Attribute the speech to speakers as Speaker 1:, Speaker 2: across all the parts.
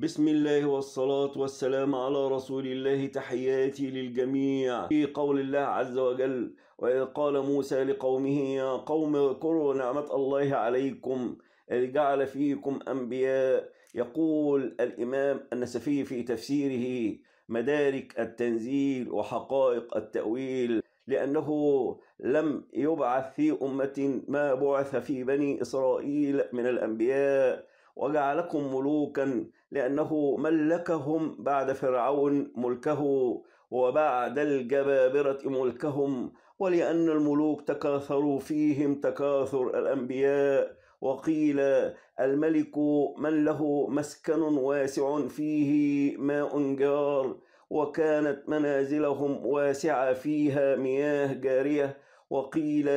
Speaker 1: بسم الله والصلاة والسلام على رسول الله تحياتي للجميع في قول الله عز وجل وإذ قال موسى لقومه يا قوم اذكروا نعمة الله عليكم إذ جعل فيكم أنبياء يقول الإمام النسفي في تفسيره مدارك التنزيل وحقائق التأويل لأنه لم يبعث في أمة ما بعث في بني إسرائيل من الأنبياء وجعلكم ملوكا لأنه ملكهم بعد فرعون ملكه وبعد الجبابرة ملكهم ولأن الملوك تكاثروا فيهم تكاثر الأنبياء وقيل الملك من له مسكن واسع فيه ماء جار وكانت منازلهم واسعة فيها مياه جارية وقيل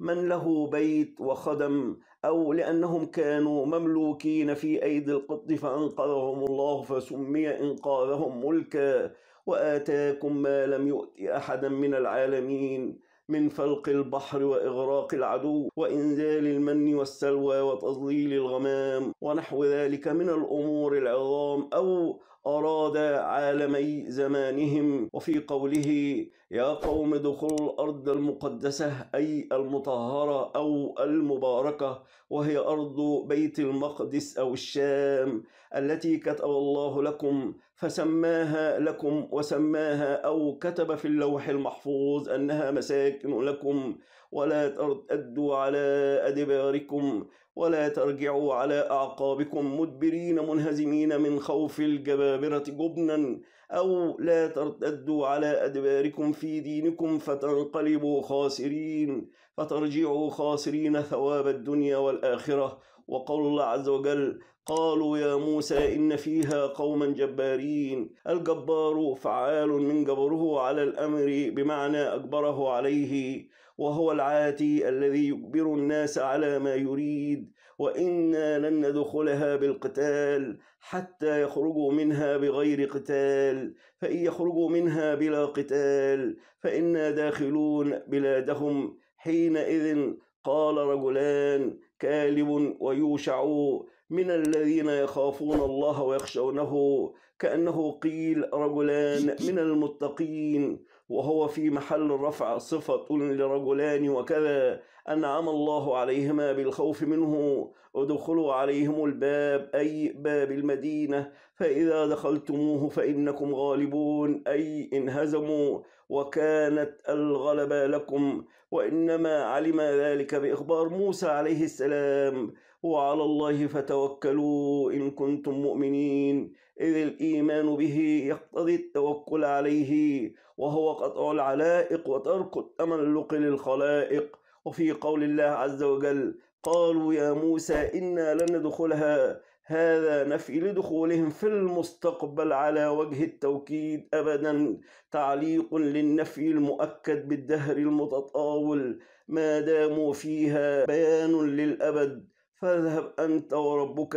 Speaker 1: من له بيت وخدم أو لأنهم كانوا مملوكين في أيدي القط فأنقذهم الله فسمي إنقاذهم ملكا وآتاكم ما لم يؤت أحدا من العالمين من فلق البحر وإغراق العدو وإنزال المن والسلوى وتظليل الغمام ونحو ذلك من الأمور العظام أو أراد عالمي زمانهم وفي قوله يا قوم ادخلوا الأرض المقدسة أي المطهرة أو المباركة وهي أرض بيت المقدس أو الشام التي كتب الله لكم فسماها لكم وسماها أو كتب في اللوح المحفوظ أنها مساكن لكم ولا ترتدوا على أدباركم ولا ترجعوا على أعقابكم مدبرين منهزمين من خوف الجبابرة جبنا أو لا ترتدوا على أدباركم في دينكم فتنقلبوا خاسرين فترجعوا خاسرين ثواب الدنيا والآخرة وقول الله عز وجل قالوا يا موسى إن فيها قوما جبارين الجبار فعال من جبره على الأمر بمعنى أجبره عليه وهو العاتي الذي يجبر الناس على ما يريد وإنا لن ندخلها بالقتال حتى يخرجوا منها بغير قتال فإن يخرجوا منها بلا قتال فإنا داخلون بلادهم حينئذ قال رجلان كالب ويوشع من الذين يخافون الله ويخشونه كأنه قيل رجلان من المتقين وهو في محل الرفع صفة لرجلان وكذا أنعم الله عليهما بالخوف منه ودخلوا عليهم الباب أي باب المدينة فإذا دخلتموه فإنكم غالبون أي انهزموا وكانت الغلبة لكم وإنما علم ذلك بإخبار موسى عليه السلام وعلى الله فتوكلوا إن كنتم مؤمنين إذ الإيمان به يقتضي التوكل عليه وهو قطع العلائق وترك التملق للخلائق وفي قول الله عز وجل قالوا يا موسى إنا لن ندخلها هذا نفي لدخولهم في المستقبل على وجه التوكيد أبدا تعليق للنفي المؤكد بالدهر المتطاول ما داموا فيها بيان للأبد فاذهب أنت وربك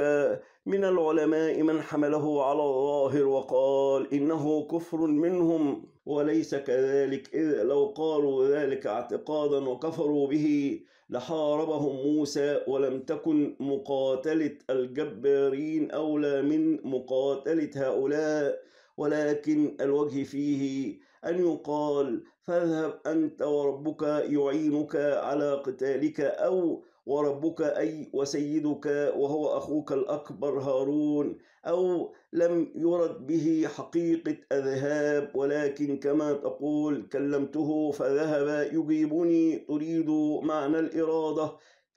Speaker 1: من العلماء من حمله على الظاهر وقال إنه كفر منهم وليس كذلك إذ لو قالوا ذلك اعتقادا وكفروا به لحاربهم موسى ولم تكن مقاتلة الجبارين أولى من مقاتلة هؤلاء ولكن الوجه فيه أن يقال فاذهب أنت وربك يعينك على قتالك أو وربك أي وسيدك وهو أخوك الأكبر هارون أو لم يرد به حقيقة أذهاب ولكن كما تقول كلمته فذهب يجيبني تريد معنى الإرادة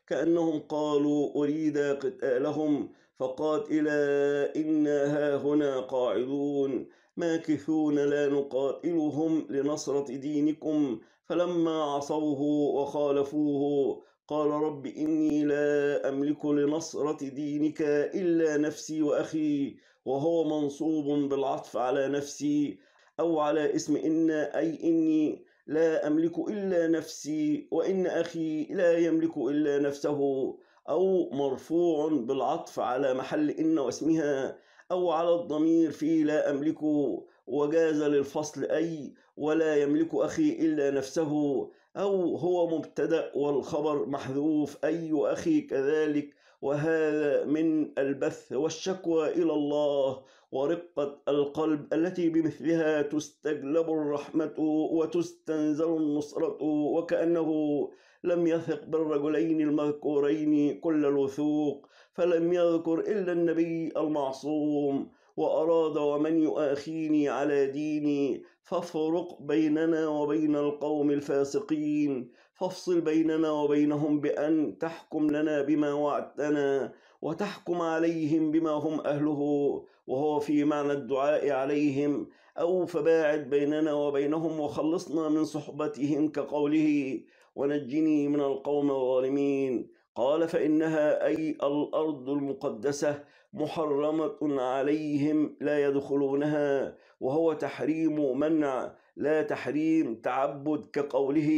Speaker 1: كأنهم قالوا أريد قتالهم إلى إنا ها هنا قاعدون ماكثون لا نقاتلهم لنصرة دينكم فلما عصوه وخالفوه قال رب إني لا أملك لنصرة دينك إلا نفسي وأخي وهو منصوب بالعطف على نفسي أو على اسم إن أي إني لا أملك إلا نفسي وإن أخي لا يملك إلا نفسه أو مرفوع بالعطف على محل إن واسمها أو على الضمير في لا أملك وجاز للفصل أي ولا يملك أخي إلا نفسه أو هو مبتدأ والخبر محذوف أي أخي كذلك وهذا من البث والشكوى إلى الله ورقة القلب التي بمثلها تستجلب الرحمة وتستنزل النصرة وكأنه لم يثق بالرجلين المذكورين كل الوثوق فلم يذكر إلا النبي المعصوم وأراد ومن يؤاخيني على ديني فافرق بيننا وبين القوم الفاسقين فافصل بيننا وبينهم بأن تحكم لنا بما وعدتنا وتحكم عليهم بما هم أهله وهو في معنى الدعاء عليهم أو فباعد بيننا وبينهم وخلصنا من صحبتهم كقوله ونجني من القوم الظالمين قال فإنها أي الأرض المقدسة محرمة عليهم لا يدخلونها وهو تحريم منع لا تحريم تعبد كقوله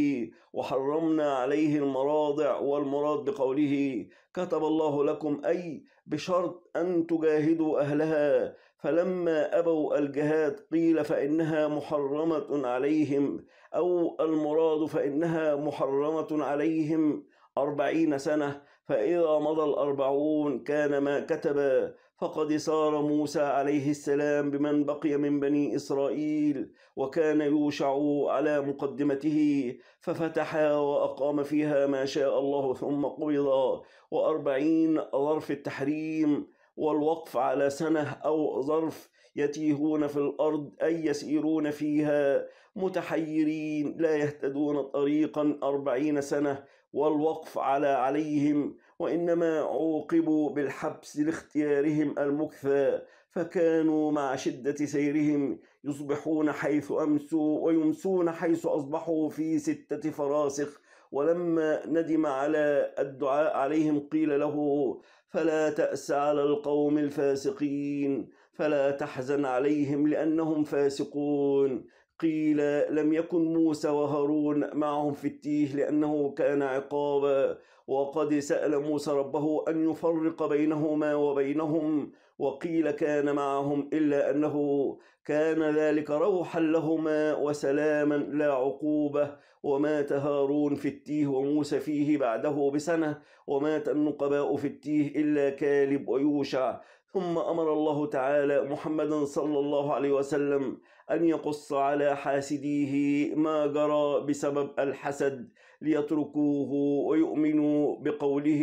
Speaker 1: وحرمنا عليه المراضع والمراد بقوله كتب الله لكم أي بشرط أن تجاهدوا أهلها فلما أبوا الجهاد قيل فإنها محرمة عليهم أو المراد فإنها محرمة عليهم أربعين سنة فإذا مضى الأربعون كان ما كتب فقد صار موسى عليه السلام بمن بقي من بني إسرائيل وكان يوشع على مقدمته ففتحها وأقام فيها ما شاء الله ثم قبض وأربعين ظرف التحريم والوقف على سنة أو ظرف يتيهون في الأرض أي يسيرون فيها متحيرين لا يهتدون طريقا أربعين سنة والوقف على عليهم وإنما عوقبوا بالحبس لاختيارهم المكثى فكانوا مع شدة سيرهم يصبحون حيث أمسوا ويمسون حيث أصبحوا في ستة فراسخ ولما ندم على الدعاء عليهم قيل له فلا تأس على القوم الفاسقين فلا تحزن عليهم لأنهم فاسقون قيل لم يكن موسى وهارون معهم في التيه لأنه كان عقابا وقد سأل موسى ربه أن يفرق بينهما وبينهم وقيل كان معهم إلا أنه كان ذلك روحا لهما وسلاما لا عقوبة ومات هارون في التيه وموسى فيه بعده بسنة ومات النقباء في التيه إلا كالب ويوشع ثم أمر الله تعالى محمدا صلى الله عليه وسلم أن يقص على حاسديه ما جرى بسبب الحسد ليتركوه ويؤمنوا بقوله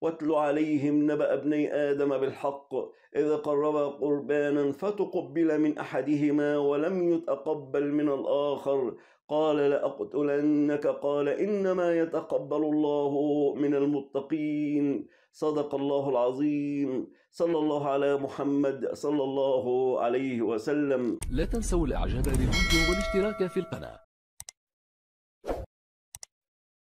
Speaker 1: واتل عليهم نبأ ابني آدم بالحق إذا قربا قربانا فتقبل من أحدهما ولم يتقبل من الآخر قال لأقتلنك قال إنما يتقبل الله من المتقين صدق الله العظيم صلى الله على محمد صلى الله عليه وسلم لا تنسوا الإعجاب بالفيديو والاشتراك في القناة